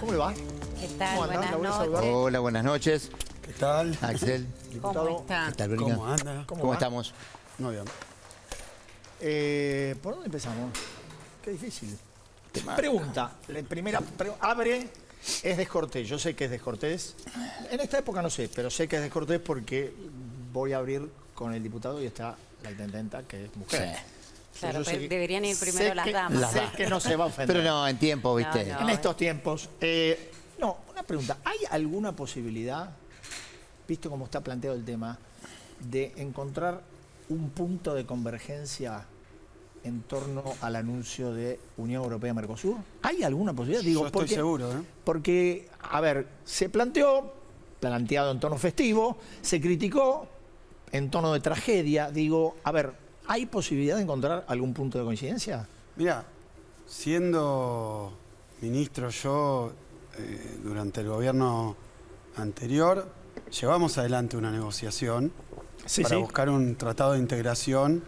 ¿Cómo le va? ¿Qué tal? buenas noches. Hola, buenas noches. ¿Qué tal? Axel. ¿Cómo está? ¿Cómo anda? ¿Cómo, estamos? No, bien. Eh, ¿Por dónde empezamos? Qué difícil. Pregunta. La primera pregunta. abre es descortés. Yo sé que es descortés. En esta época no sé, pero sé que es descortés porque voy a abrir con el diputado y está la intendenta, que es mujer. Sí deberían ir primero las damas. que no se a ofender. Pero no, en tiempo, viste. en estos tiempos. Eh, no, una pregunta. ¿Hay alguna posibilidad, visto cómo está planteado el tema, de encontrar un punto de convergencia en torno al anuncio de Unión Europea-Mercosur? ¿Hay alguna posibilidad? Digo, Yo estoy seguro. ¿eh? Porque, a ver, se planteó, planteado en tono festivo, se criticó en tono de tragedia. Digo, a ver, ¿Hay posibilidad de encontrar algún punto de coincidencia? Mira, siendo ministro yo eh, durante el gobierno anterior, llevamos adelante una negociación para buscar un tratado de integración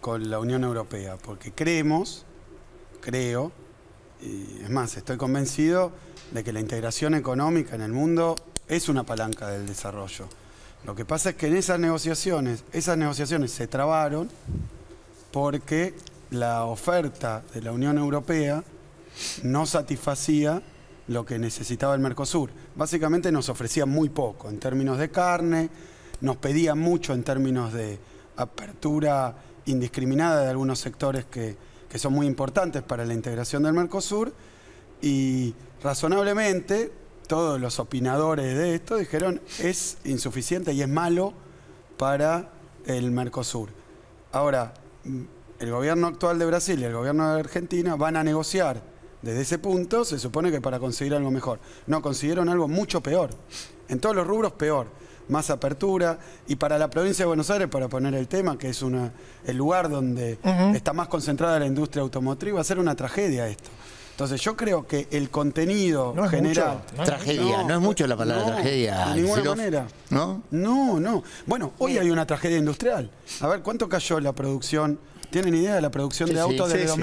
con la Unión Europea, porque creemos, creo, y es más, estoy convencido de que la integración económica en el mundo es una palanca del desarrollo. Lo que pasa es que en esas negociaciones, esas negociaciones se trabaron porque la oferta de la Unión Europea no satisfacía lo que necesitaba el Mercosur. Básicamente nos ofrecía muy poco en términos de carne, nos pedía mucho en términos de apertura indiscriminada de algunos sectores que, que son muy importantes para la integración del Mercosur y razonablemente todos los opinadores de esto dijeron es insuficiente y es malo para el Mercosur. Ahora, mm, el gobierno actual de Brasil y el gobierno de Argentina van a negociar desde ese punto, se supone que para conseguir algo mejor. No, consiguieron algo mucho peor. En todos los rubros peor. Más apertura. Y para la provincia de Buenos Aires, para poner el tema, que es el lugar donde está más concentrada la industria automotriz, va a ser una tragedia esto. Entonces yo creo que el contenido general... tragedia, no, es mucho la palabra tragedia. De ninguna manera. ¿No? No, no. Bueno, hoy hay una tragedia industrial. A ver, ¿cuánto cayó la producción? ¿Tienen idea de la producción de autos desde de sí,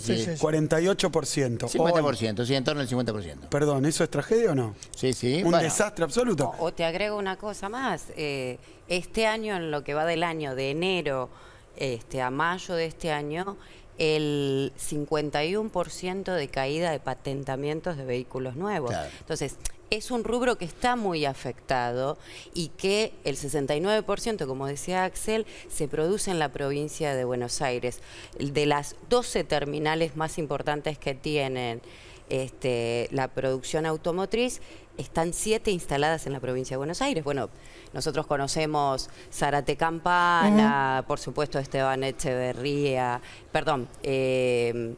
2015? 48%. 50%, sí, en torno al 50%. Perdón, ¿eso es tragedia o no? Sí, sí. Un desastre absoluto. O, te agrego una cosa más. Eh, este año, en lo que va del año, de enero este, a mayo de este año, el 51% de caída de patentamientos de vehículos nuevos. Entonces, es un rubro que está muy afectado y que el 69%, como decía Axel, se produce en la provincia de Buenos Aires. De las 12 terminales más importantes que tienen este, la producción automotriz, están 7 instaladas en la provincia de Buenos Aires. Bueno, nosotros conocemos Zarate Campana, por supuesto Esteban Echeverría, perdón, eh,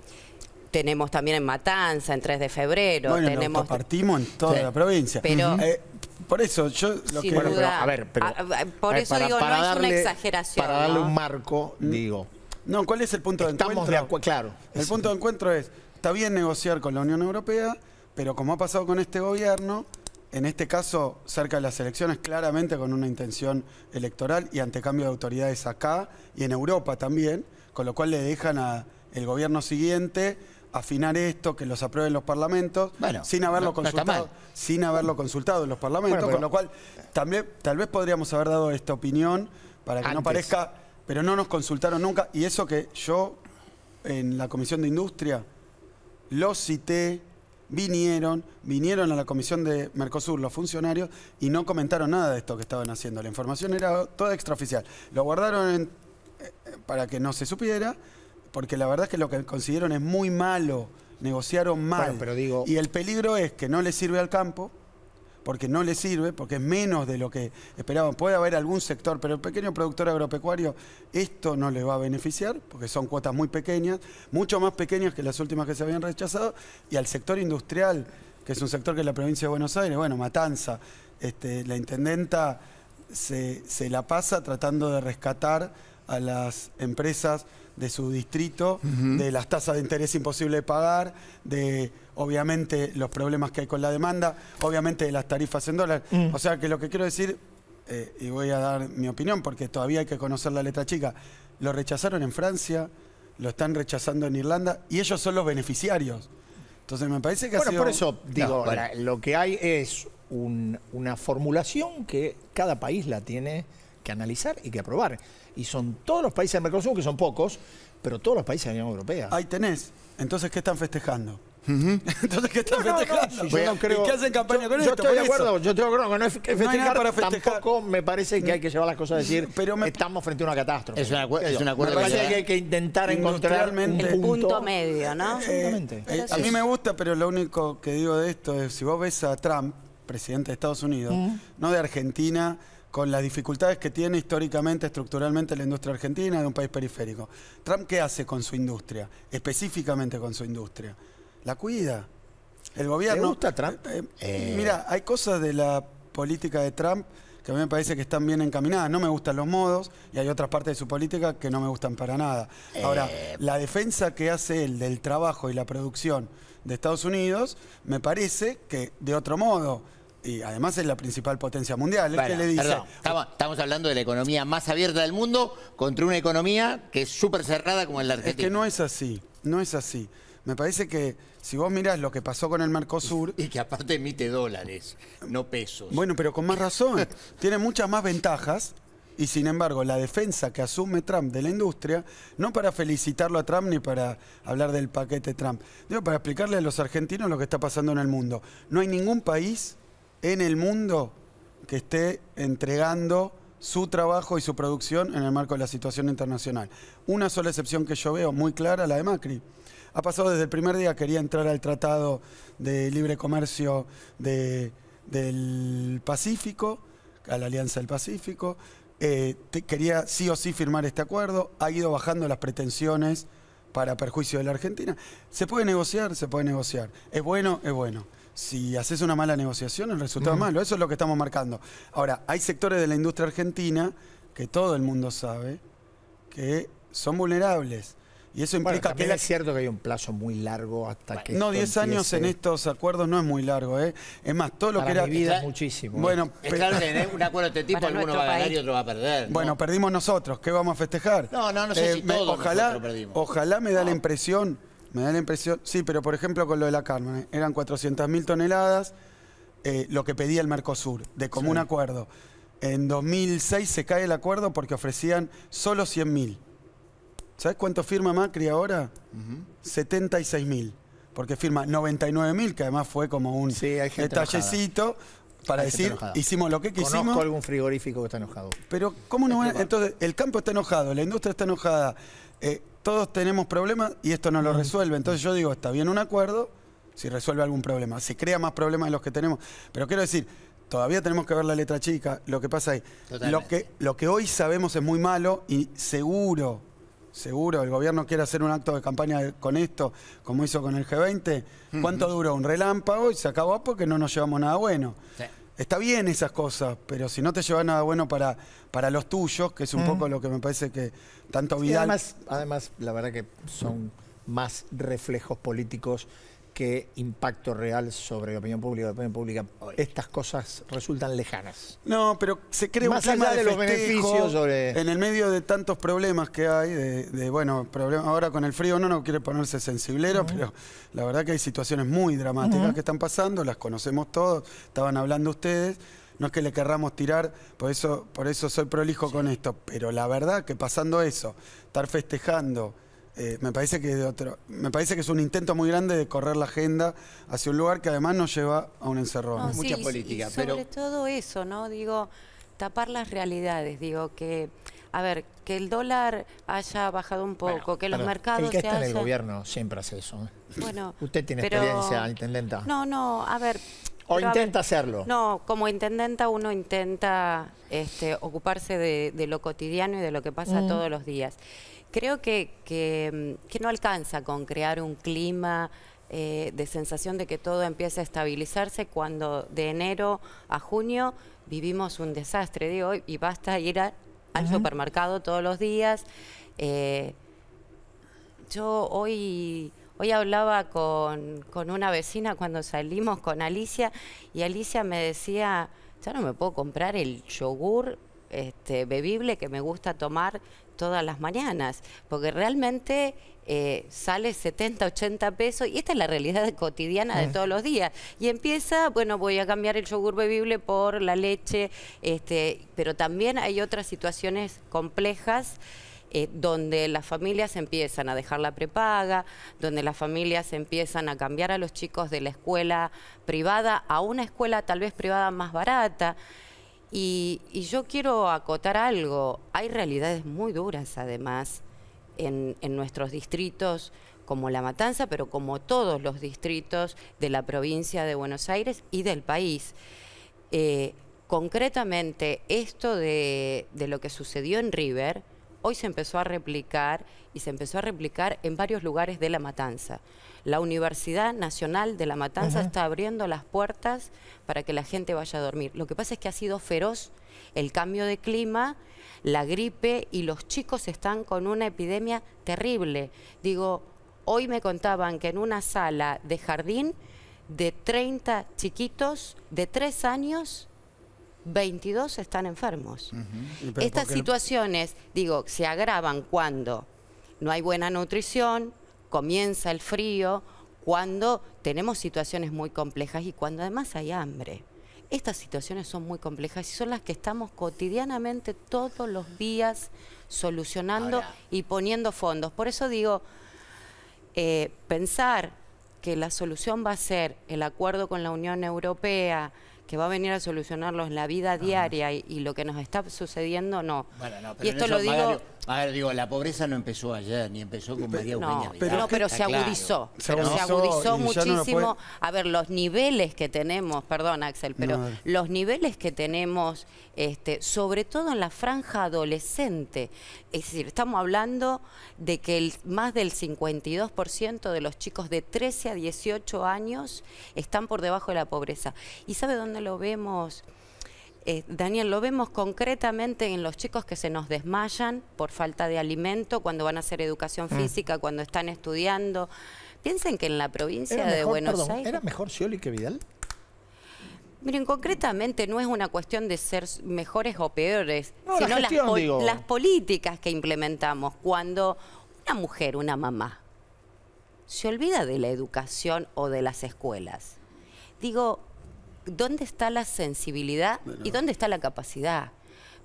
tenemos también en Matanza, en 3 de febrero. Bueno, tenemos... partimos en toda la provincia. Eh, por eso, yo lo que... a por eso digo, no es una exageración. Para darle un marco, mm. digo... No, ¿cuál es el punto de encuentro? De claro. El punto de encuentro es, está bien negociar con la Unión Europea, pero como ha pasado con este gobierno, en este caso cerca de las elecciones, claramente con una intención electoral y ante cambio de autoridades acá y en Europa también, con lo cual le dejan al gobierno siguiente afinar esto, que los aprueben los parlamentos, sin haberlo consultado, sin haberlo consultado en los parlamentos, con lo cual también, tal vez podríamos haber dado esta opinión para que no parezca, pero no nos consultaron nunca, y eso que yo en la Comisión de Industria lo cité vinieron, vinieron a la comisión de Mercosur los funcionarios y no comentaron nada de esto que estaban haciendo. La información era toda extraoficial. Lo guardaron eh, para que no se supiera, porque la verdad es que lo que consiguieron es muy malo, negociaron mal. Y el peligro es que no le sirve al campo, porque no le sirve, porque es menos de lo que esperaban. Puede haber algún sector, pero el pequeño productor agropecuario, esto no le va a beneficiar, porque son cuotas muy pequeñas, mucho más pequeñas que las últimas que se habían rechazado, y al sector industrial, que es un sector que es la provincia de Buenos Aires, bueno, Matanza, este, la intendenta se la pasa tratando de rescatar a las empresas de su distrito, de las tasas de interés imposible de pagar, de obviamente los problemas que hay con la demanda, obviamente de las tarifas en dólar. Mm. O sea que lo que quiero decir, eh, y voy a dar mi opinión porque todavía hay que conocer la letra chica, lo rechazaron en Francia, lo están rechazando en Irlanda y ellos son los beneficiarios. Entonces me parece que... ha sido... por eso digo, lo que hay es una formulación que cada país la tiene que analizar y que aprobar. Y son todos los países del Mercosur, que son pocos, pero todos los países de la Unión Europea. Ahí tenés. Entonces, ¿qué están festejando? Entonces, ¿qué están festejando? creo... ¿Y qué hacen campaña con esto? Yo estoy de acuerdo, yo tengo que no es festejar, para festejar. Tampoco me parece que hay que llevar las cosas a decir Pero estamos frente a una catástrofe. Es, es un acuerdo. que hay que intentar encontrar un el punto medio, ¿no? Eh, a mí me gusta, pero lo único que digo de esto es, si vos ves a Trump, presidente de Estados Unidos, no de Argentina, con las dificultades que tiene históricamente, estructuralmente la industria argentina de un país periférico. Trump, ¿qué hace con su industria? Específicamente con su industria. La cuida. El gobierno. gusta Trump? Eh, eh, eh. Mira, hay cosas de la política de Trump que a mí me parece que están bien encaminadas. No me gustan los modos y hay otras partes de su política que no me gustan para nada. Ahora, la defensa que hace él del trabajo y la producción de Estados Unidos, me parece que de otro modo y además es la principal potencia mundial. le dice? estamos, hablando de la economía más abierta del mundo contra una economía que es súper cerrada como el la Argentina. Es que no es así, no es así. Me parece que si vos mirás lo que pasó con el Mercosur... Y que aparte emite dólares, no pesos. Bueno, pero con más razón. tiene muchas más ventajas y sin embargo la defensa que asume Trump de la industria, no para felicitarlo a Trump ni para hablar del paquete Trump, digo, para explicarle a los argentinos lo que está pasando en el mundo. No hay ningún país en el mundo que esté entregando su trabajo y su producción en el marco de la situación internacional. Una sola excepción que yo veo muy clara, la de Macri. Ha pasado desde el primer día, quería entrar al Tratado de Libre Comercio del Pacífico, a la Alianza del Pacífico, eh, quería sí o sí firmar este acuerdo, ha ido bajando las pretensiones para perjuicio de la Argentina. Se puede negociar, se puede negociar. ¿Es bueno? Es bueno si haces una mala negociación, el resultado es mm. malo. Eso es lo que estamos marcando. Ahora, hay sectores de la industria argentina que todo el mundo sabe que son vulnerables. Y eso implica bueno, que. es cierto que hay un plazo muy largo hasta que. No, 10 años en estos acuerdos no es muy largo, ¿eh? Es más, todo lo que mi era. Vida, muchísimo. Bueno, es claro que en un acuerdo de este tipo alguno va a ganar y otro va a perder. Bueno, perdimos nosotros. ¿Qué vamos a festejar? No, no, no sé eh, si ojalá, Ojalá me da la impresión me da la impresión. Sí, pero por ejemplo con lo de la carne, ¿eh? eran 400.000 toneladas eh, lo que pedía el Mercosur, de común acuerdo. En 2006 se cae el acuerdo porque ofrecían solo 100.000. ¿Sabes cuánto firma Macri ahora? 76 mil, 76.000. Porque firma 99.000, que además fue como un detallecito para decir, hicimos lo que quisimos. Conozco algún frigorífico que está enojado. Pero, ¿cómo no? Entonces, el campo está enojado, la industria está enojada, eh, todos tenemos problemas y esto no lo resuelve. Entonces, yo digo, está bien un acuerdo si resuelve algún problema. si crea más problemas de los que tenemos. Pero quiero decir, todavía tenemos que ver la letra chica, lo que pasa ahí. Lo que, lo que hoy sabemos es muy malo y seguro seguro el gobierno quiere hacer un acto de campaña con esto, como hizo con el G20, ¿cuánto duró? Un relámpago y se acabó porque no nos llevamos nada bueno. Está bien esas cosas, pero si no te llevas nada bueno para, para los tuyos, que es un poco lo que me parece que tanto Vidal... además, además, la verdad que son más reflejos políticos qué impacto real sobre la opinión pública, la opinión pública, estas cosas resultan lejanas. No, pero se cree Más un de, los beneficios en el medio de tantos problemas que hay, de, bueno, ahora con el frío uno no quiere ponerse sensiblero, pero la verdad que hay situaciones muy dramáticas que están pasando, las conocemos todos, estaban hablando ustedes no es que le querramos tirar, por eso, por eso soy prolijo con esto, pero la verdad que pasando eso, estar festejando eh, me parece que otro, me parece que es un intento muy grande de correr la agenda hacia un lugar que además nos lleva a un encerrón. Mucha sobre todo eso, ¿no? Digo, tapar las realidades, digo que a ver, que el dólar haya bajado un poco, que los mercados el que está en el gobierno siempre hace eso. ¿eh? Bueno, usted tiene experiencia, intendenta. No, no, a ver, o intenta hacerlo. No, como intendenta uno intenta este, ocuparse de, lo cotidiano y de lo que pasa mm. todos los días creo mm, que, no alcanza con crear un clima eh, de sensación de que todo empieza a estabilizarse cuando de enero a junio vivimos un desastre, de hoy y basta ir al supermercado todos los días. Eh, yo hoy, hoy hablaba con, una vecina cuando salimos con Alicia y Alicia me decía, ya no me puedo comprar el yogur este, bebible que me gusta tomar todas las mañanas, porque realmente eh, sale 70, 80 pesos y esta es la realidad cotidiana de todos los días. Y empieza, bueno, voy a cambiar el yogur bebible por la leche, este, pero también hay otras situaciones complejas. Eh, donde las familias empiezan a dejar la prepaga, donde las familias empiezan a cambiar a los chicos de la escuela privada a una escuela tal vez privada más barata. Y, yo quiero acotar algo. Hay realidades muy duras, además, en, nuestros distritos, como La Matanza, pero como todos los distritos de la provincia de Buenos Aires y del país. Eh, concretamente, esto de lo que sucedió en River, hoy se empezó a replicar y se empezó a replicar en varios lugares de La Matanza. La Universidad Nacional de La Matanza está abriendo las puertas para que la gente vaya a dormir. Lo que pasa es que ha sido feroz el cambio de clima, la gripe y los chicos están con una epidemia terrible. Digo, hoy me contaban que en una sala de jardín de 30 chiquitos de 3 años, 22 están enfermos. Estas situaciones, digo, se agravan cuando no hay buena nutrición, comienza el frío, cuando tenemos situaciones muy complejas y cuando además hay hambre. Estas situaciones son muy complejas y son las que estamos cotidianamente todos los días solucionando y poniendo fondos. Por eso digo, eh, pensar que la solución va a ser el acuerdo con la Unión Europea, que va a venir a solucionarlos en la vida diaria y, lo que nos está sucediendo, no. y esto lo digo... A ver, digo, la pobreza no empezó ayer, ni empezó con María Eugenia. No, pero, no, pero se agudizó. Se agudizó, muchísimo. A ver, los niveles que tenemos, perdón Axel, pero los niveles que tenemos, este, sobre todo en la franja adolescente, es decir, estamos hablando de que el, más del 52% de los chicos de 13 a 18 años están por debajo de la pobreza. ¿Y sabe dónde lo vemos? Eh, Daniel, lo vemos concretamente en los chicos que se nos desmayan por falta de alimento, cuando van a hacer educación mm. física, cuando están estudiando. Piensen que en la provincia de Buenos Aires... ¿Era mejor Scioli que Vidal? Miren, concretamente no es una cuestión de ser mejores o peores, sino las, las políticas que implementamos. Cuando una mujer, una mamá, se olvida de la educación o de las escuelas. Digo, dónde está la sensibilidad y dónde está la capacidad.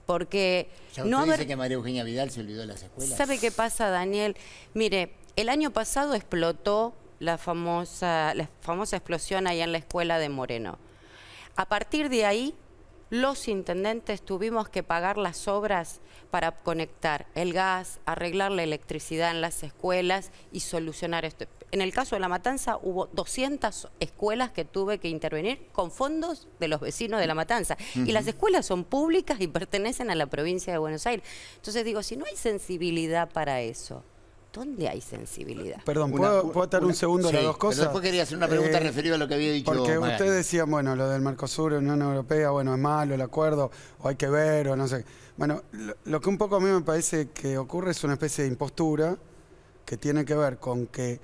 Porque no dice que María Eugenia Vidal se olvidó de las escuelas. ¿Sabe qué pasa, Daniel? Mire, el año pasado explotó la famosa, la famosa explosión allá en la escuela de Moreno. A partir de ahí los intendentes tuvimos que pagar las obras para conectar el gas, arreglar la electricidad en las escuelas y solucionar esto. En el caso de La Matanza hubo 200 escuelas que tuve que intervenir con fondos de los vecinos de La Matanza. Y las escuelas son públicas y pertenecen a la provincia de Buenos Aires. Entonces digo, si no hay sensibilidad para eso, ¿Dónde hay sensibilidad? Perdón, ¿puedo, atar un segundo las dos cosas? Pero después quería hacer una pregunta eh, referida a lo que había dicho. Porque ustedes usted decía, bueno, lo del Mercosur, Unión Europea, bueno, es malo el acuerdo, o hay que ver, o no sé. Bueno, lo, lo que un poco a mí me parece que ocurre es una especie de impostura que tiene que ver con que, eh,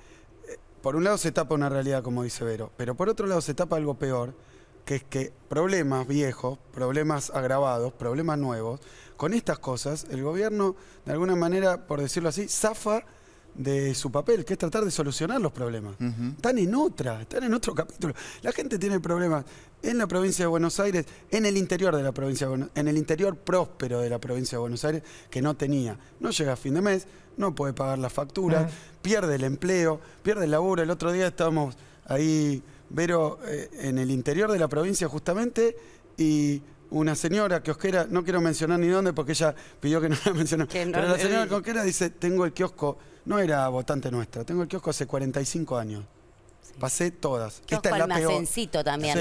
por un lado se tapa una realidad, como dice Vero, pero por otro lado se tapa algo peor, que es que problemas viejos, problemas agravados, problemas nuevos, con estas cosas, el gobierno, de alguna manera, por decirlo así, zafa de su papel, que es tratar de solucionar los problemas. Están en otra, están en otro capítulo. La gente tiene problemas en la provincia de Buenos Aires, en el interior de la provincia en el interior próspero de la provincia de Buenos Aires, que no tenía. No llega a fin de mes, no puede pagar las facturas, pierde el empleo, pierde el laburo. El otro día estábamos ahí, Vero, eh, en el interior de la provincia justamente, y una señora que osquera no quiero mencionar ni dónde porque ella pidió que no la mencionara, pero la señora osquera dice, tengo el kiosco no era votante nuestra. Tengo el kiosco hace 45 años. Pasé todas. Esta es la peor. también,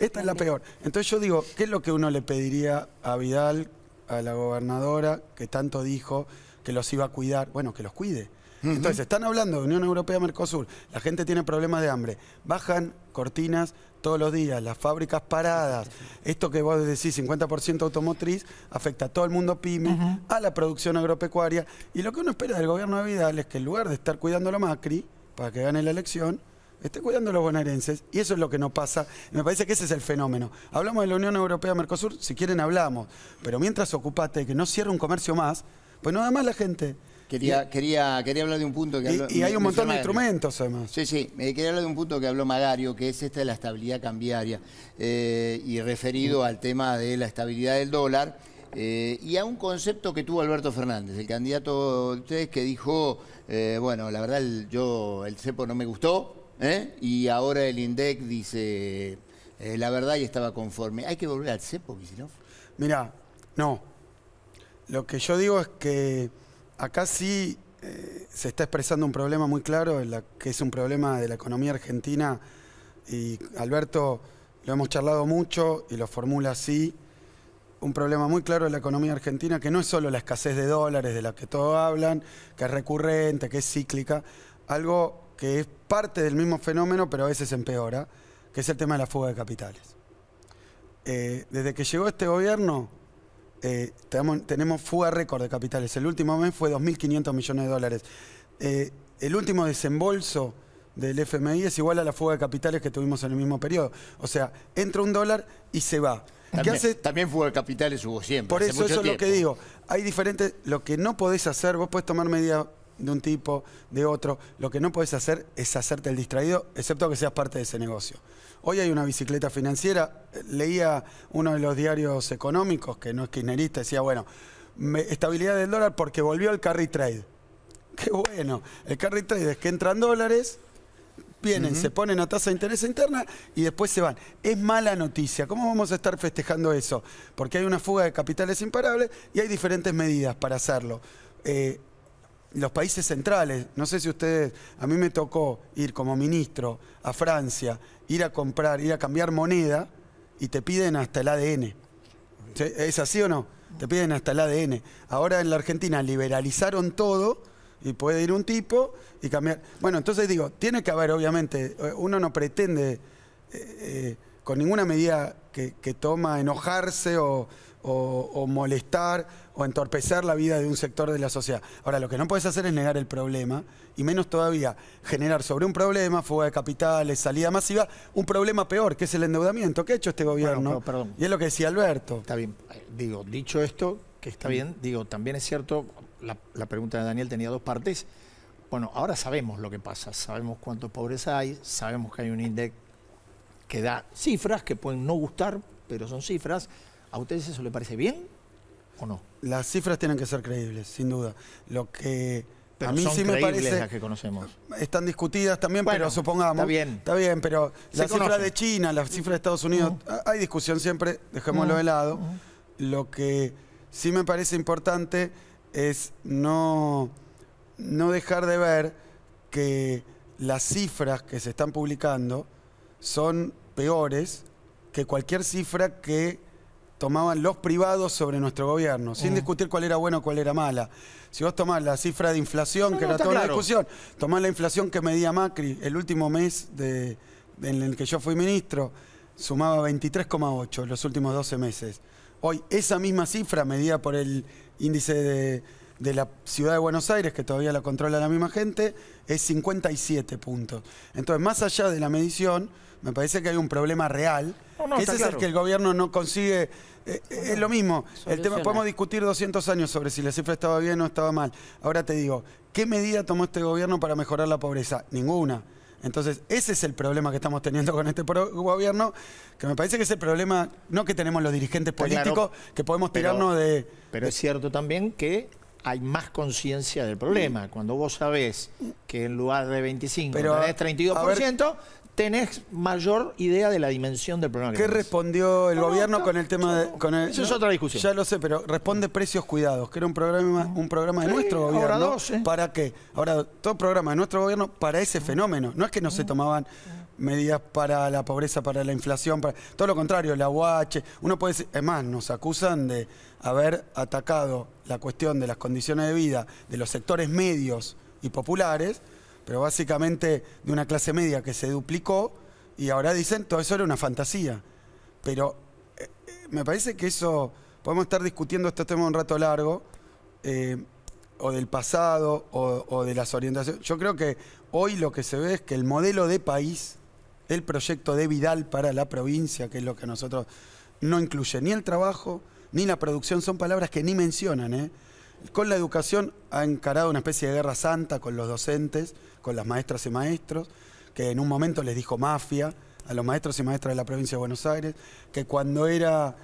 Esta es la peor. Entonces yo digo, ¿qué es lo que uno le pediría a Vidal, a la gobernadora, que tanto dijo que los iba a cuidar? Bueno, que los cuide. Entonces, están hablando de Unión Europea-Mercosur, la gente tiene problemas de hambre, bajan cortinas todos los días, las fábricas paradas, esto que vos decís, 50% automotriz, afecta a todo el mundo pyme, a la producción agropecuaria. Y lo que uno espera del gobierno de Vidal es que en lugar de estar cuidando a la Macri para que gane la elección, esté cuidando a los bonaerenses y eso es lo que no pasa. Me parece que ese es el fenómeno. Hablamos de la Unión Europea-Mercosur, si quieren hablamos, pero mientras ocupate de que no cierre un comercio más, pues no da más la gente. Quería, quería, hablar de un punto que habló, Y, hay un montón de instrumentos además. Sí, sí. Eh, quería hablar de un punto que habló Magario, que es esta de la estabilidad cambiaria. Eh, y referido mm. al tema de la estabilidad del dólar. Eh, y a un concepto que tuvo Alberto Fernández, el candidato de ustedes que dijo, bueno, la verdad yo el CEPO no me gustó, y ahora el INDEC dice la verdad y estaba conforme. ¿Hay que volver al CEPO, ¿no? Mirá, no. Lo que yo digo es que acá sí eh, se está expresando un problema muy claro, que es un problema de la economía argentina y Alberto lo hemos charlado mucho y lo formula así. Un problema muy claro de la economía argentina que no es solo la escasez de dólares de la que todos hablan, que es recurrente, que es cíclica, algo que es parte del mismo fenómeno pero a veces empeora, que es el tema de la fuga de capitales. Eh, desde que llegó este gobierno, eh, tenemos, fuga récord de capitales. El último mes fue 2.500 millones de dólares. Eh, el último desembolso del FMI es igual a la fuga de capitales que tuvimos en el mismo periodo. O sea, entra un dólar y se va. También, fuga de capitales hubo siempre. Por eso, es lo que digo. Hay diferentes. Lo que no podés hacer, vos podés tomar medidas de un tipo, de otro. Lo que no puedes hacer es hacerte el distraído, excepto que seas parte de ese negocio. Hoy hay una bicicleta financiera. Leía uno de los diarios económicos, que no es kirchnerista, decía, bueno, estabilidad del dólar porque volvió el carry trade. Qué bueno. El carry trade es que entran dólares, vienen, se ponen a tasa de interés interna y después se van. Es mala noticia. ¿Cómo vamos a estar festejando eso? Porque hay una fuga de capitales imparable y hay diferentes medidas para hacerlo. Eh, los países centrales, no sé si ustedes, a mí me tocó ir como ministro a Francia, ir a comprar, ir a cambiar moneda y te piden hasta el ADN. ¿Es así o no? Te piden hasta el ADN. Ahora en la Argentina liberalizaron todo y puede ir un tipo y cambiar. Bueno, entonces digo, tiene que haber, obviamente, eh, uno no pretende eh, eh, con ninguna medida que toma enojarse o o, molestar o entorpecer la vida de un sector de la sociedad. Ahora, lo que no puedes hacer es negar el problema y menos todavía generar sobre un problema, fuga de capitales, salida masiva, un problema peor, que es el endeudamiento. que ha hecho este gobierno? y es lo que decía Alberto. Está bien, eh, digo, dicho esto, que está bien, digo, también es cierto, la, la pregunta de Daniel tenía dos partes. Bueno, ahora sabemos lo que pasa, sabemos cuántos pobres hay, sabemos que hay un índice que da cifras que pueden no gustar, pero son cifras ¿A ustedes eso le parece bien o no? Las cifras tienen que ser creíbles, sin duda. Lo que a mí sí me parece que conocemos. Están discutidas también, pero supongamos. Está bien. Está bien, pero la cifras cifra de China, la cifra de Estados Unidos, hay discusión siempre, dejémoslo de lado. Lo que sí me parece importante es no, no dejar de ver que las cifras que se están publicando son peores que cualquier cifra que tomaban los privados sobre nuestro gobierno, sin mm. discutir cuál era bueno o cuál era mala. Si vos tomás la cifra de inflación, que era toda discusión, tomás la inflación que medía Macri el último mes de, en el que yo fui ministro, sumaba 23,8 los últimos 12 meses. Hoy esa misma cifra medida por el índice de, la ciudad de Buenos Aires, que todavía la controla la misma gente, es 57 puntos. Entonces, más allá de la medición, me parece que hay un problema real. que ese es el que el gobierno no consigue eh, eh, es lo mismo. El tema, podemos discutir 200 años sobre si la cifra estaba bien o estaba mal. Ahora te digo, ¿qué medida tomó este gobierno para mejorar la pobreza? Ninguna. Entonces, ese es el problema que estamos teniendo con este gobierno, que me parece que es el problema, no que tenemos los dirigentes políticos, que podemos tirarnos de... Pero es cierto también que hay más conciencia del problema. Cuando vos sabés que en lugar de 25 Pero, tenés 32%, tenés mayor idea de la dimensión del problema. ¿Qué respondió el gobierno con el tema de... Con eso es otra discusión. Ya lo sé, pero responde Precios Cuidados, que era un programa, un programa de nuestro gobierno. ¿eh? ¿Para qué? Ahora, todo programa de nuestro gobierno para ese fenómeno. No es que no se tomaban medidas para la pobreza, para la inflación, para todo lo contrario, la UH, uno puede decir, es más, nos acusan de haber atacado la cuestión de las condiciones de vida de los sectores medios y populares, pero básicamente de una clase media que se duplicó y ahora dicen, todo eso era una fantasía. Pero eh, eh, me parece que eso, podemos estar discutiendo este tema un rato largo. Eh, o del pasado o, o, de las orientaciones. Yo creo que hoy lo que se ve es que el modelo de país el proyecto de Vidal para la provincia, que es lo que nosotros no incluye ni el trabajo, ni la producción, son palabras que ni mencionan. ¿eh? Con la educación ha encarado una especie de guerra santa con los docentes, con las maestras y maestros, que en un momento les dijo mafia a los maestros y maestras de la provincia de Buenos Aires, que cuando era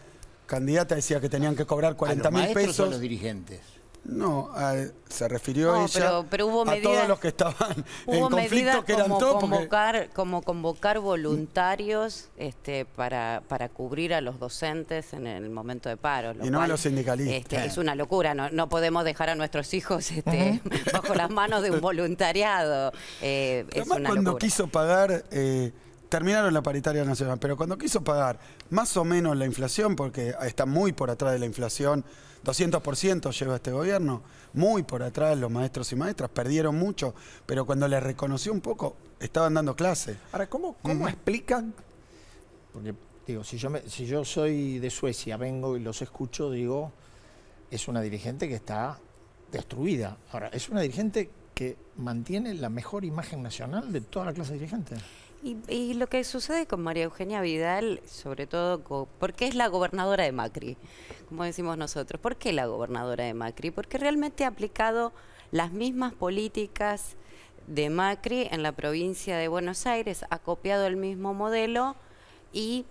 candidata decía que tenían que cobrar 40 mil pesos. los dirigentes. No, se refirió a ella, a todos los que estaban en conflicto, que eran como convocar, como convocar voluntarios este, para, cubrir a los docentes en el momento de paro. y no a los sindicalistas. Este, Es una locura, no, no, podemos dejar a nuestros hijos este, bajo las manos de un voluntariado. Eh, es una cuando quiso pagar... Eh, terminaron la paritaria nacional, pero cuando quiso pagar más o menos la inflación, porque está muy por atrás de la inflación, 200% lleva este gobierno, muy por atrás los maestros y maestras, perdieron mucho, pero cuando les reconoció un poco, estaban dando clase. Ahora, ¿cómo, cómo explican? Porque, digo, si yo, si yo soy de Suecia, vengo y los escucho, digo, es una dirigente que está destruida. Ahora, es una dirigente que mantiene la mejor imagen nacional de toda la clase dirigente. Y, lo que sucede con María Eugenia Vidal, sobre todo, porque es la gobernadora de Macri, como decimos nosotros, ¿por qué la gobernadora de Macri? Porque realmente ha aplicado las mismas políticas de Macri en la provincia de Buenos Aires, ha copiado el mismo modelo y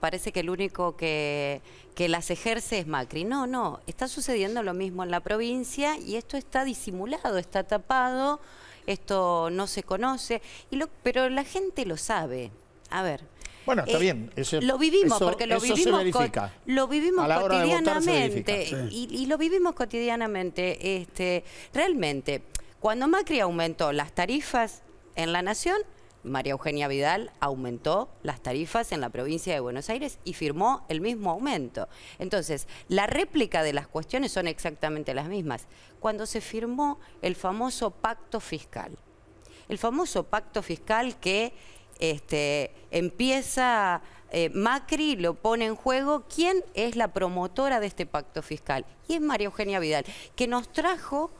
parece que el único que, que las ejerce es Macri. No, no, está sucediendo lo mismo en la provincia y esto está disimulado, está tapado esto no se conoce, y pero la gente lo sabe. A ver. Bueno, está eh, bien. lo vivimos, porque lo vivimos, cotidianamente. y, y, lo vivimos cotidianamente. Este, realmente, cuando Macri aumentó las tarifas en la nación, María Eugenia Vidal aumentó las tarifas en la provincia de Buenos Aires y firmó el mismo aumento. Entonces, la réplica de las cuestiones son exactamente las mismas. Cuando se firmó el famoso pacto fiscal, el famoso pacto fiscal que este, empieza eh, Macri, lo pone en juego, ¿quién es la promotora de este pacto fiscal? Y es María Eugenia Vidal, que nos trajo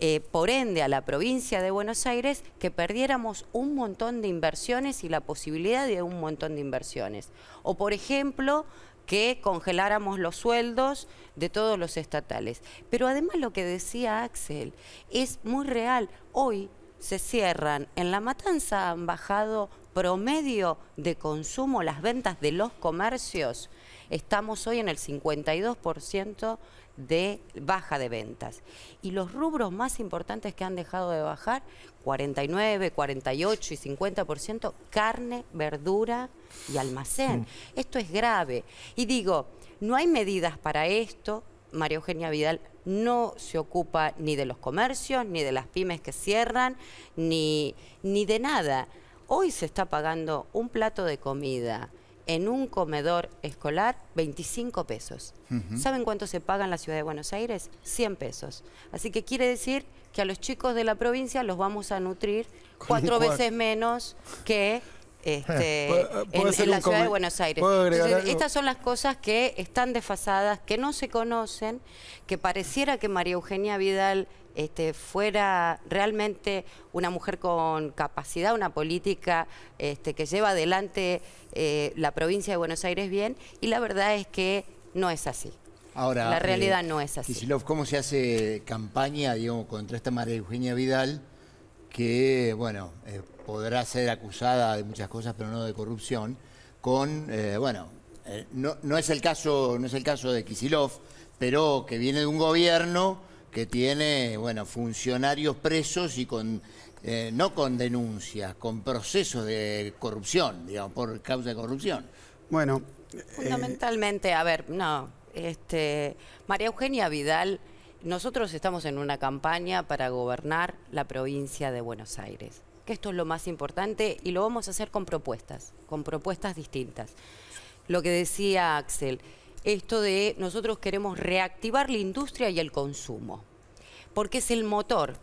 eh, por ende a la provincia de Buenos Aires que perdiéramos un montón de inversiones y la posibilidad de un montón de inversiones. O por ejemplo que congeláramos los sueldos de todos los estatales. Pero además lo que decía Axel es muy real. Hoy se cierran. En la matanza han bajado promedio de consumo las ventas de los comercios. Estamos hoy en el 52% de baja de ventas. Y los rubros más importantes que han dejado de bajar, 49, 48 y 50%, carne, verdura y almacén. Mm. Esto es grave. Y digo, no hay medidas para esto. María Eugenia Vidal no se ocupa ni de los comercios, ni de las pymes que cierran, ni de nada. Hoy se está pagando un plato de comida en un comedor escolar 25 pesos. ¿Saben cuánto se paga en la ciudad de Buenos Aires? 100 pesos. Así que quiere decir que a los chicos de la provincia los vamos a nutrir cuatro veces menos que este, eh, en, la ciudad de Buenos Aires. estas son las cosas que están desfasadas, que no se conocen, que pareciera que María Eugenia Vidal este, fuera realmente una mujer con capacidad, una política este, que lleva adelante eh, la provincia de Buenos Aires bien, y la verdad es que no es así. Ahora, la eh, realidad no es así. Kicillof, ¿cómo se hace campaña digamos, contra esta María Eugenia Vidal, que bueno eh, podrá ser acusada de muchas cosas, pero no de corrupción, con bueno no, no, es el caso no es el caso de Kisilov, pero que viene de un gobierno que tiene, bueno, funcionarios presos y con eh, no con denuncias, con procesos de corrupción, digamos, por causa de corrupción. Bueno. Fundamentalmente, a ver, no, este, María Eugenia Vidal, nosotros estamos en una campaña para gobernar la provincia de Buenos Aires, que esto es lo más importante y lo vamos a hacer con propuestas, con propuestas distintas. Lo que decía Axel, esto de nosotros queremos reactivar la industria y el consumo, porque es el motor.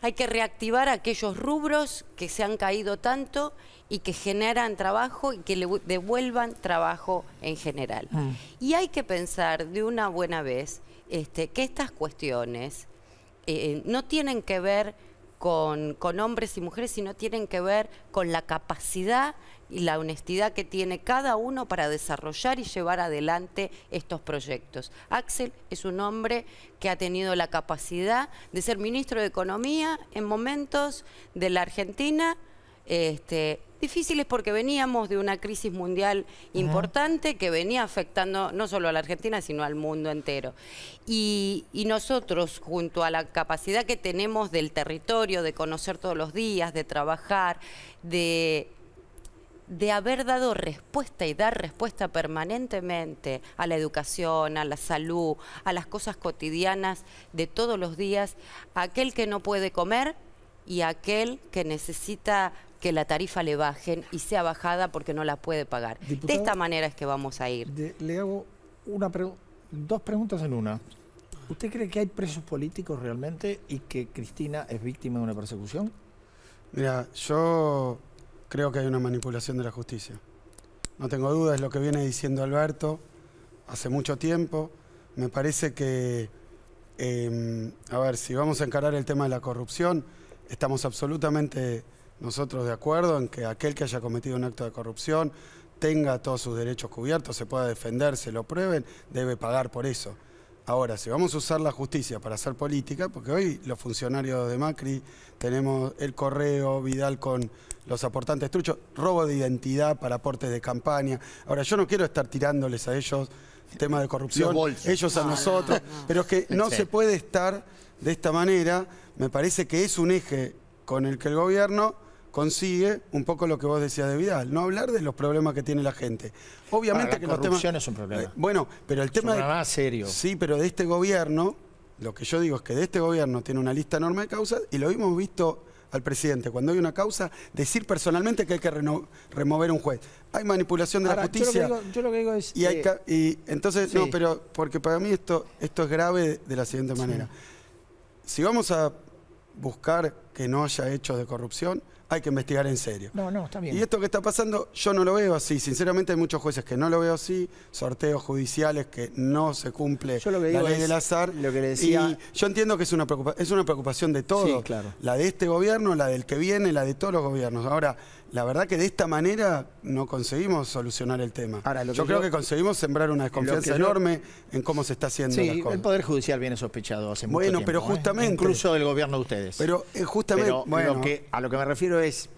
Hay que reactivar aquellos rubros que se han caído tanto y que generan trabajo y que le devuelvan trabajo en general. Ah. Y hay que pensar de una buena vez este, que estas cuestiones eh, no tienen que ver con, hombres y mujeres, sino tienen que ver con la capacidad y la honestidad que tiene cada uno para desarrollar y llevar adelante estos proyectos. Axel es un hombre que ha tenido la capacidad de ser ministro de Economía en momentos de la Argentina este, difíciles porque veníamos de una crisis mundial importante que venía afectando no solo a la Argentina, sino al mundo entero. Y, nosotros, junto a la capacidad que tenemos del territorio, de conocer todos los días, de trabajar, de de haber dado respuesta y dar respuesta permanentemente a la educación, a la salud, a las cosas cotidianas de todos los días, a aquel que no puede comer y aquel que necesita que la tarifa le bajen y sea bajada porque no la puede pagar. de esta manera es que vamos a ir. le hago una dos preguntas en una. ¿Usted cree que hay presos políticos realmente y que Cristina es víctima de una persecución? Mira, yo creo que hay una manipulación de la justicia. No tengo duda, es lo que viene diciendo Alberto hace mucho tiempo. Me parece que, em, a ver, si vamos a encarar el tema de la corrupción, estamos absolutamente nosotros de acuerdo en que aquel que haya cometido un acto de corrupción tenga todos sus derechos cubiertos, se pueda defender, se lo prueben, debe pagar por eso. Ahora, si vamos a usar la justicia para hacer política, porque hoy los funcionarios de Macri tenemos el correo, Vidal con los aportantes truchos, robo de identidad para aportes de campaña. Ahora, yo no quiero estar tirándoles a ellos tema de corrupción, ellos a nosotros, pero es que no se puede estar de esta manera. Me parece que es un eje con el que el gobierno consigue un poco lo que vos decías de Vidal, no hablar de los problemas que tiene la gente. Obviamente la corrupción es un problema. Eh, bueno, pero el tema es un serio. Sí, pero de este gobierno, lo que yo digo es que de este gobierno tiene una lista enorme de causas y lo hemos visto al presidente cuando hay una causa decir personalmente que hay que remover un juez. Hay manipulación de la justicia. Yo lo que digo, es y, hay, eh, y entonces no, pero porque para mí esto esto es grave de la siguiente manera. Si vamos a buscar que no haya hechos de corrupción, hay que investigar en serio. No, no, está bien. Y esto que está pasando, yo no lo veo así. Sinceramente, hay muchos jueces que no lo veo así, sorteos judiciales que no se cumple la ley del azar. Lo que le decía... yo entiendo que es una, preocupación, es una preocupación de todos. Sí, claro. La de este gobierno, la del que viene, la de todos los gobiernos. Ahora, la verdad que de esta manera no conseguimos solucionar el tema. yo creo que conseguimos sembrar una desconfianza enorme en cómo se está haciendo las cosas. el Poder Judicial viene sospechado hace mucho tiempo. Bueno, pero ¿eh? justamente... Incluso del gobierno de ustedes. Pero eh, justamente... bueno, que, a lo que me refiero es,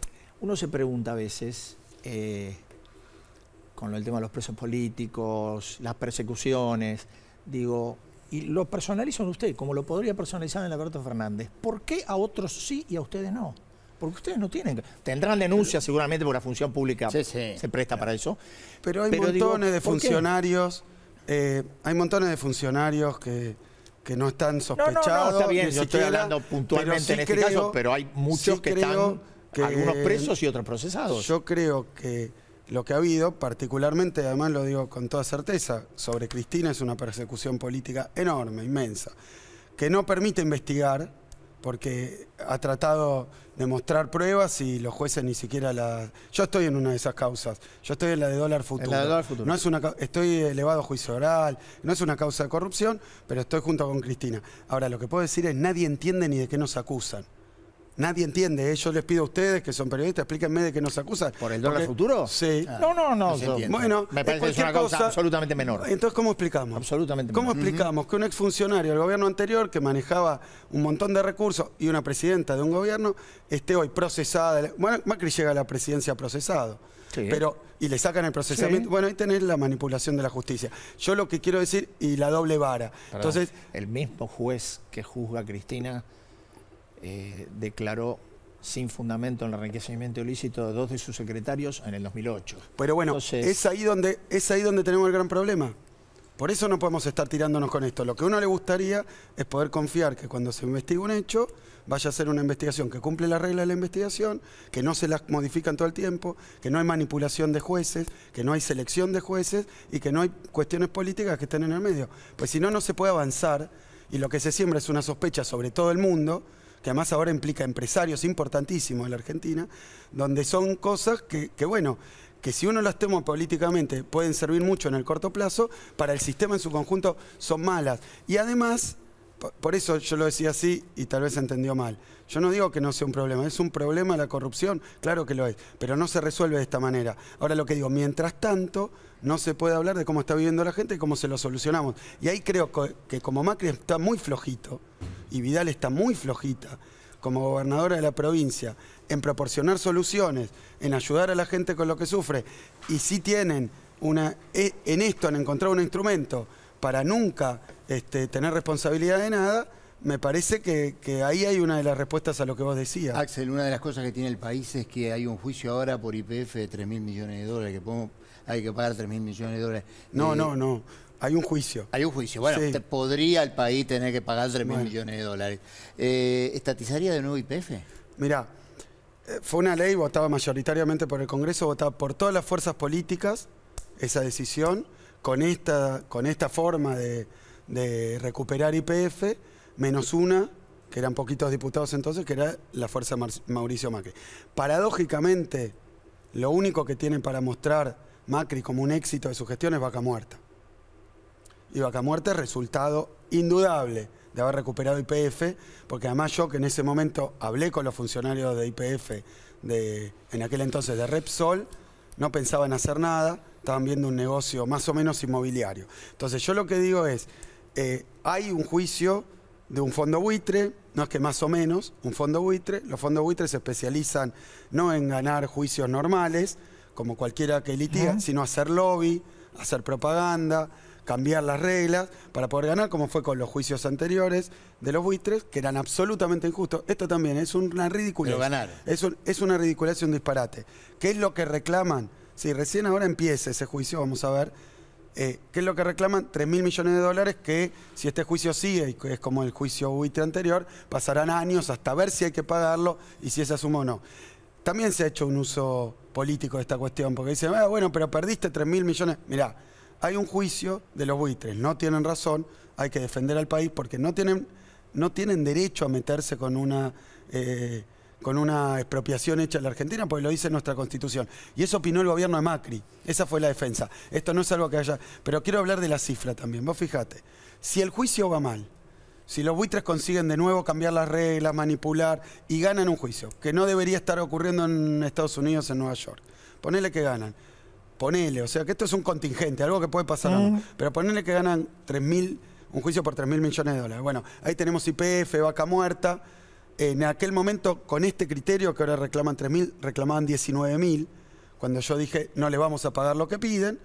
uno se pregunta a veces, eh, con el tema de los presos políticos, las persecuciones, digo, y lo personalizan ustedes, como lo podría personalizar en Alberto Fernández, ¿por qué a otros sí y a ustedes no? Porque ustedes no tienen. Tendrán denuncias seguramente porque la función pública se presta para eso. Pero hay montones de funcionarios, eh, hay montones de funcionarios que, que no están sospechados. No, está bien, yo estoy hablando puntualmente en este caso, pero hay muchos que están, que, algunos presos y otros procesados. Yo creo que lo que ha habido, particularmente, además lo digo con toda certeza, sobre Cristina es una persecución política enorme, inmensa, que no permite investigar porque ha tratado de mostrar pruebas y los jueces ni siquiera la... Yo estoy en una de esas causas, yo estoy en la de dólar futuro. No es una, estoy elevado a juicio oral, no es una causa de corrupción, pero estoy junto con Cristina. Ahora, lo que puedo decir es, nadie entiende ni de qué nos acusan nadie entiende. Eh, yo les pido a ustedes, que son periodistas, explíquenme de qué nos acusan. ¿Por el dólar futuro? Sí. Ah, no, no, no. me parece que es una causa absolutamente menor. Entonces, ¿cómo explicamos? Absolutamente ¿Cómo explicamos que un exfuncionario del gobierno anterior, que manejaba un montón de recursos, y una presidenta de un gobierno, esté hoy procesada? Bueno, Macri llega a la presidencia procesado. Sí. Pero, y le sacan el procesamiento. Bueno, ahí tenés la manipulación de la justicia. Yo lo que quiero decir, y la doble vara. Entonces. El mismo juez que juzga a Cristina eh, declaró sin fundamento en el enriquecimiento ilícito de dos de sus secretarios en el 2008. Pero bueno, es, ahí donde, es ahí donde tenemos el gran problema. Por eso no podemos estar tirándonos con esto. Lo que uno le gustaría es poder confiar que cuando se investiga un hecho, vaya a ser una investigación que cumple la regla de la investigación, que no se las modifican todo el tiempo, que no hay manipulación de jueces, que no hay selección de jueces y que no hay cuestiones políticas que estén en el medio. Pues si no, no se puede avanzar y lo que se siembra es una sospecha sobre todo el mundo que además ahora implica empresarios importantísimos en la Argentina, donde son cosas que, bueno, que si uno las toma políticamente pueden servir mucho en el corto plazo, para el sistema en su conjunto son malas. Y además, por eso yo lo decía así y tal vez entendió mal. Yo no digo que no sea un problema, es un problema la corrupción, claro que lo es, pero no se resuelve de esta manera. Ahora lo que digo, mientras tanto no se puede hablar de cómo está viviendo la gente y cómo se lo solucionamos. Y ahí creo que como Macri está muy flojito y Vidal está muy flojita como gobernadora de la provincia en proporcionar soluciones, en ayudar a la gente con lo que sufre, y si tienen una, e, en esto, en encontrar un instrumento para nunca este, tener responsabilidad de nada, me parece que, ahí hay una de las respuestas a lo que vos decías. Axel, una de las cosas que tiene el país es que hay un juicio ahora por IPF de 3.000 mil millones de dólares que podemos hay que pagar 3.000 mil millones de dólares. No, no, no. Hay un juicio. Hay un juicio. Bueno, podría el país tener que pagar 3.000 mil millones de dólares. Eh, ¿Estatizaría de nuevo IPF? Mirá, eh, fue una ley votada mayoritariamente por el Congreso, votada por todas las fuerzas políticas, esa decisión, con esta, con esta forma de, recuperar IPF, menos una, que eran poquitos diputados entonces, que era la fuerza Mauricio Macri. Paradójicamente, lo único que tienen para mostrar Macri como un éxito de su gestión es vaca muerta. Y vaca muerta es resultado indudable de haber recuperado IPF, porque además yo que en ese momento hablé con los funcionarios de IPF de, en aquel entonces de Repsol, no pensaba en hacer nada, estaban viendo un negocio más o menos inmobiliario. Entonces yo lo que digo es, eh, hay un juicio de un fondo buitre, no es que más o menos, un fondo buitre, los fondos buitres se especializan no en ganar juicios normales, como cualquiera que litiga, sino hacer lobby, hacer propaganda, cambiar las reglas para poder ganar, como fue con los juicios anteriores de los buitres, que eran absolutamente injustos. Esto también es una ridiculez. Pero ganar. Es, una ridiculez y un disparate. ¿Qué es lo que reclaman? Si recién ahora empieza ese juicio, vamos a ver. Eh, ¿Qué es lo que reclaman? 3 mil millones de dólares que si este juicio sigue, y es como el juicio buitre anterior, pasarán años hasta ver si hay que pagarlo y si se asumo o no también se ha hecho un uso político de esta cuestión, porque dicen, ah, bueno, pero perdiste 3 mil millones. Mirá, hay un juicio de los buitres, no tienen razón, hay que defender al país porque no tienen, no tienen derecho a meterse con una, eh, con una expropiación hecha en la Argentina, porque lo dice nuestra constitución. Y eso opinó el gobierno de Macri, esa fue la defensa. Esto no es algo que haya... Pero quiero hablar de la cifra también, vos fijate, si el juicio va mal, si los buitres consiguen de nuevo cambiar las reglas, manipular y ganan un juicio, que no debería estar ocurriendo en Estados Unidos, en Nueva York, ponele que ganan. Ponele, o sea que esto es un contingente, algo que puede pasar, pero ponele que ganan tres mil, un juicio por 3 mil millones de dólares. Bueno, ahí tenemos IPF, vaca muerta. En aquel momento, con este criterio, que ahora reclaman 3 mil, reclamaban 19 mil. Cuando yo dije, no le vamos a pagar lo que piden,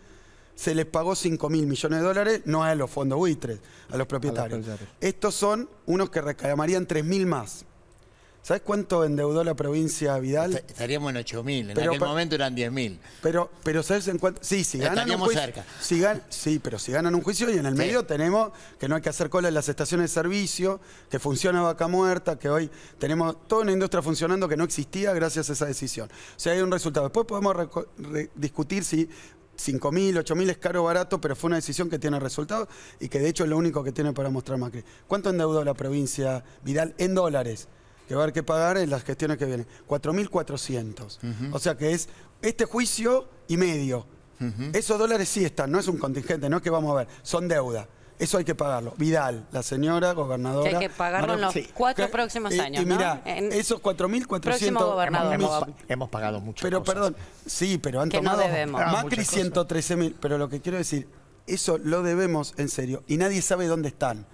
se les pagó 5.000 mil millones de dólares, no a los fondos buitres, a los propietarios. Estos son unos que reclamarían 3.000 mil más. ¿Sabes cuánto endeudó la provincia Vidal? Estaríamos en 8.000, mil, en aquel momento eran 10 mil. Pero, pero ¿sabes en cuánto? Sí, si ganan un juicio, cerca. sí, pero si ganan un juicio y en el medio tenemos que no hay que hacer cola en las estaciones de servicio, que funciona Vaca Muerta, que hoy tenemos toda una industria funcionando que no existía gracias a esa decisión. O sea, hay un resultado. Después podemos discutir si 5.000, 8.000 es caro o barato, pero fue una decisión que tiene resultados y que de hecho es lo único que tiene para mostrar Macri. ¿Cuánto endeudó la provincia Vidal en dólares? Que va a haber que pagar en las gestiones que vienen. 4.400. O sea que es este juicio y medio. Esos dólares sí están, no es un contingente, no es que vamos a ver, son deuda. Eso hay que pagarlo. Vidal, la señora gobernadora. hay que pagarlo en los cuatro próximos eh, años. Y mirá, ¿no? esos 4.400. Hemos, hemos pagado mucho. Pero perdón, sí, pero han que tomado. No debemos. Macri 113.000. Pero lo que quiero decir, eso lo debemos en serio. Y nadie sabe dónde están.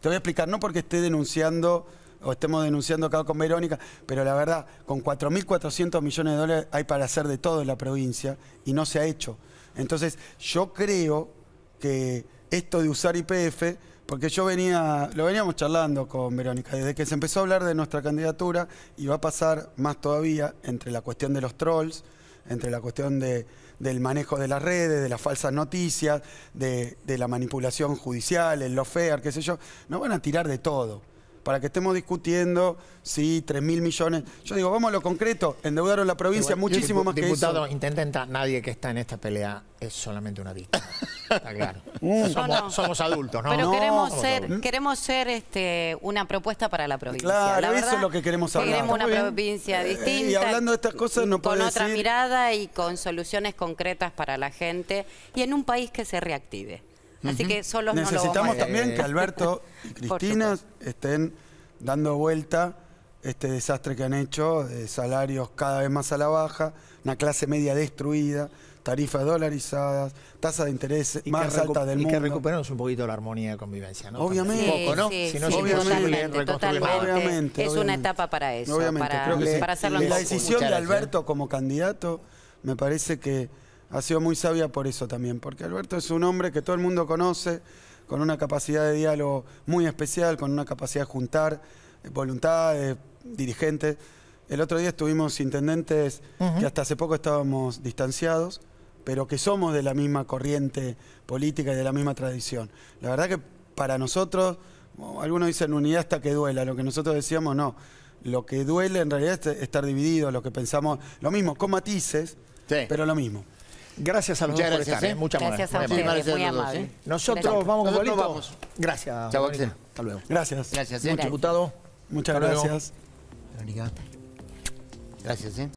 Te voy a explicar, no porque esté denunciando o estemos denunciando acá con Verónica, pero la verdad, con 4.400 millones de dólares hay para hacer de todo en la provincia y no se ha hecho. Entonces, yo creo que esto de usar IPF, porque yo venía, lo veníamos charlando con Verónica, desde que se empezó a hablar de nuestra candidatura y va a pasar más todavía entre la cuestión de los trolls, entre la cuestión del manejo de las redes, de las falsas noticias, de, la manipulación judicial, el lofear, qué sé yo, nos van a tirar de todo para que estemos discutiendo si 3 mil millones. Yo digo, vamos a lo concreto, endeudaron la provincia muchísimo más que eso. nadie que está en esta pelea es solamente una vista. está claro. Uh. Somos, adultos, ¿no? Pero queremos ser, mm. queremos ser este, una propuesta para la provincia. Claro, eso es lo que queremos hablar. Queremos una provincia eh, distinta. y hablando de estas cosas no Con otra mirada y con soluciones concretas para la gente y en un país que se reactive. Así que solos Necesitamos también que Alberto y Cristina estén dando vuelta este desastre que han hecho de salarios cada vez más a la baja, una clase media destruida, tarifas dolarizadas, tasa de interés más alta del mundo. Y que recuperemos un poquito la armonía de convivencia, Obviamente. si no es imposible totalmente, Es una etapa para eso, obviamente, La decisión de Alberto como candidato me parece que ha sido muy sabia por eso también, porque Alberto es un hombre que todo el mundo conoce, con una capacidad de diálogo muy especial, con una capacidad de juntar eh, voluntades, dirigentes. El otro día estuvimos intendentes que hasta hace poco estábamos distanciados, pero que somos de la misma corriente política y de la misma tradición. La verdad que para nosotros, algunos dicen unidad hasta que duela, lo que nosotros decíamos no. Lo que duele en realidad es estar divididos, lo que pensamos, lo mismo, con matices, pero lo mismo. Gracias a los Muchas gracias, ¿eh? ¿eh? Muchas gracias Nosotros vamos con Vamos. Gracias. Hasta luego. Gracias. ¿eh? Muchas gracias. Gracias, ¿eh?